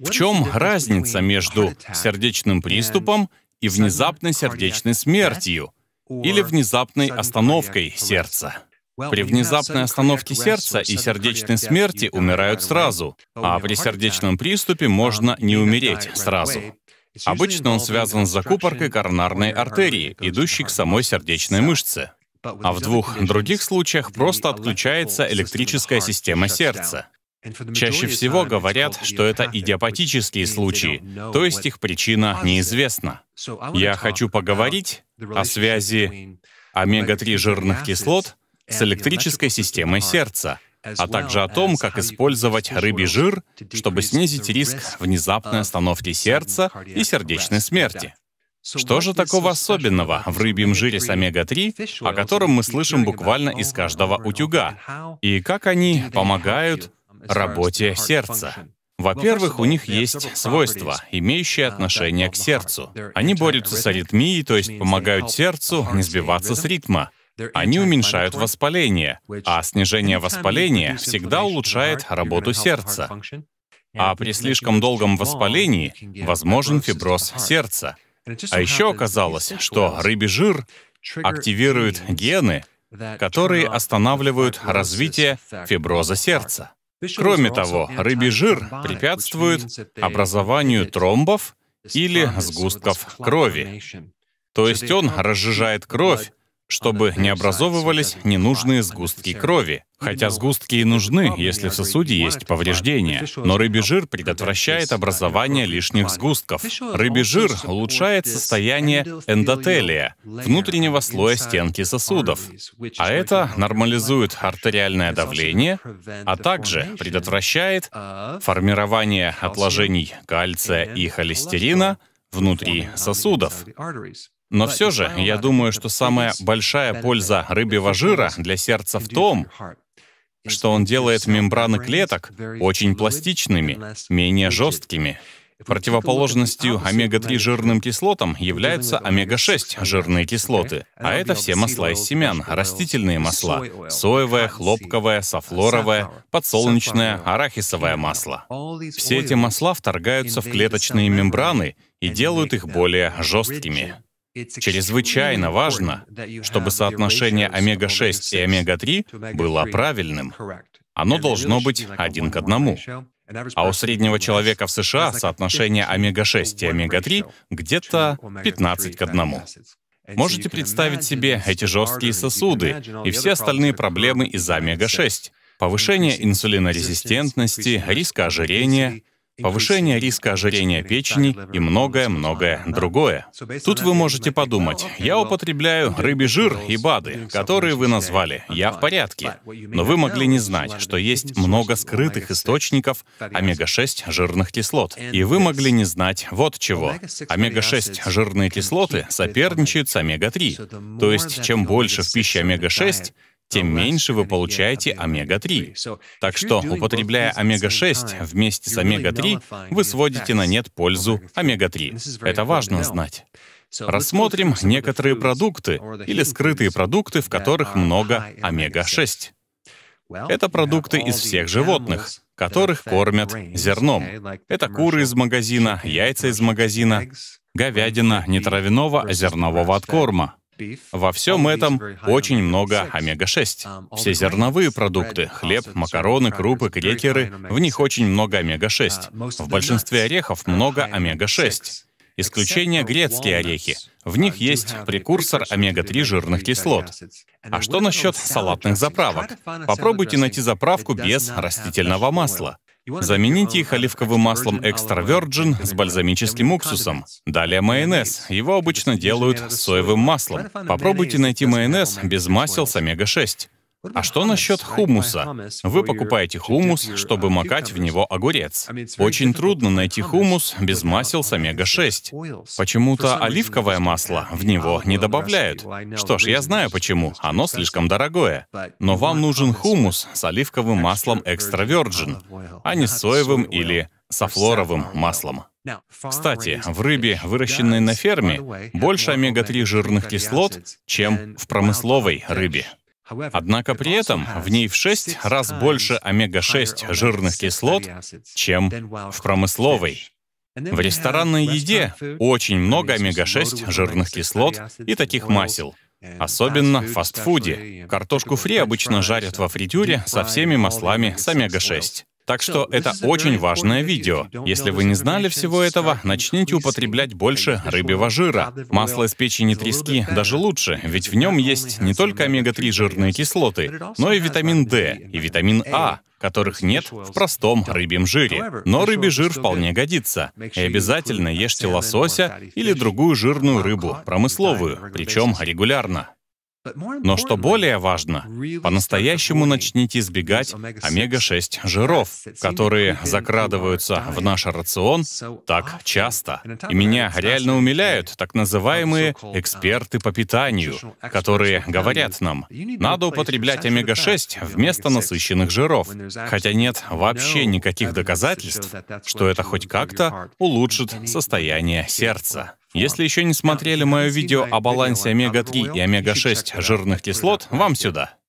В чем разница между сердечным приступом и внезапной сердечной смертью или внезапной остановкой сердца? При внезапной остановке сердца и сердечной смерти умирают сразу, а при сердечном приступе можно не умереть сразу. Обычно он связан с закупоркой коронарной артерии, идущей к самой сердечной мышце. А в двух других случаях просто отключается электрическая система сердца. Чаще всего говорят, что это идиопатические случаи, то есть их причина неизвестна. Я хочу поговорить о связи омега-3 жирных кислот с электрической системой сердца, а также о том, как использовать рыбий жир, чтобы снизить риск внезапной остановки сердца и сердечной смерти. Что же такого особенного в рыбьем жире с омега-3, о котором мы слышим буквально из каждого утюга, и как они помогают работе сердца. Во-первых, у них есть свойства, имеющие uh, отношение к сердцу. Они борются с аритмией, то есть помогают сердцу не сбиваться с ритма. Они уменьшают воспаление, а снижение воспаления всегда улучшает работу сердца. А при слишком долгом воспалении возможен фиброз сердца. А еще оказалось, что рыбий жир активирует гены, которые останавливают развитие фиброза сердца. Кроме того, рыбий жир препятствует образованию тромбов или сгустков крови. То есть он разжижает кровь, чтобы не образовывались ненужные сгустки крови. Хотя сгустки и нужны, если в сосуде есть повреждения. Но рыбий жир предотвращает образование лишних сгустков. Рыбий жир улучшает состояние эндотелия, внутреннего слоя стенки сосудов. А это нормализует артериальное давление, а также предотвращает формирование отложений кальция и холестерина внутри сосудов. Но все же, я думаю, что самая большая польза рыбьего жира для сердца в том, что он делает мембраны клеток очень пластичными, менее жесткими. Противоположностью омега-3 жирным кислотам являются омега-6 жирные кислоты, а это все масла из семян, растительные масла, соевое, хлопковое, uh, софлоровое, подсолнечное, арахисовое масло. Все эти масла вторгаются в клеточные мембраны и делают их более жесткими. Чрезвычайно важно, чтобы соотношение омега-6 и омега-3 было правильным. Оно должно быть один к одному. А у среднего человека в США соотношение омега-6 и омега-3 где-то 15 к 1. Можете представить себе эти жесткие сосуды и все остальные проблемы из-за омега-6. Повышение инсулинорезистентности, риска ожирения, повышение риска ожирения печени и многое-многое другое. Тут вы можете подумать, я употребляю рыбий жир и БАДы, которые вы назвали, я в порядке. Но вы могли не знать, что есть много скрытых источников омега-6 жирных кислот. И вы могли не знать вот чего. Омега-6 жирные кислоты соперничают с омега-3. То есть, чем больше в пище омега-6, тем меньше вы получаете омега-3. Так что, употребляя омега-6 вместе с омега-3, вы сводите на нет пользу омега-3. Это важно знать. Рассмотрим некоторые продукты или скрытые продукты, в которых много омега-6. Это продукты из всех животных, которых кормят зерном. Это куры из магазина, яйца из магазина, говядина нетравяного а зернового откорма, во всем этом um, очень много омега-6. Все зерновые продукты, хлеб, макароны, крупы, крекеры, в них очень много омега-6. В большинстве орехов много омега-6. Исключение грецкие орехи. В uh, них есть прекурсор омега-3 жирных кислот. А что насчет салатных заправок? Попробуйте найти заправку без растительного масла. Замените их оливковым маслом экстра virgin с бальзамическим уксусом. Далее майонез. Его обычно делают с соевым маслом. Попробуйте найти майонез без масел с омега-6. А что насчет хумуса? Вы покупаете хумус, чтобы макать в него огурец. Очень трудно найти хумус без масел с омега-6. Почему-то оливковое масло в него не добавляют. Что ж, я знаю почему, оно слишком дорогое. Но вам нужен хумус с оливковым маслом экстра virgin, а не соевым или софлоровым маслом. Кстати, в рыбе, выращенной на ферме, больше омега-3 жирных кислот, чем в промысловой рыбе. Однако при этом в ней в 6 раз больше омега-6 жирных кислот, чем в промысловой. В ресторанной еде очень много омега-6 жирных кислот и таких масел, Особенно в фастфуде. Uh, Картошку фри обычно жарят во фритюре со всеми маслами с омега-6. Так что это очень важное видео. Если вы не знали всего этого, начните употреблять больше рыбьего жира. Масло из печени трески даже лучше, ведь в нем есть не только омега-3 жирные кислоты, но и витамин D и витамин А, которых нет в простом рыбьем жире. Но рыбий жир вполне годится. И обязательно ешьте лосося или другую жирную рыбу, промысловую, причем регулярно. Но что более важно, по-настоящему начните избегать омега-6 жиров, которые закрадываются в наш рацион так часто. И меня реально умиляют так называемые uh, эксперты по питанию, которые говорят нам, надо употреблять омега-6 вместо насыщенных жиров, хотя нет вообще никаких доказательств, что это хоть как-то улучшит состояние сердца. Если еще не смотрели мое видео о балансе омега-3 и омега-6 жирных кислот, вам сюда.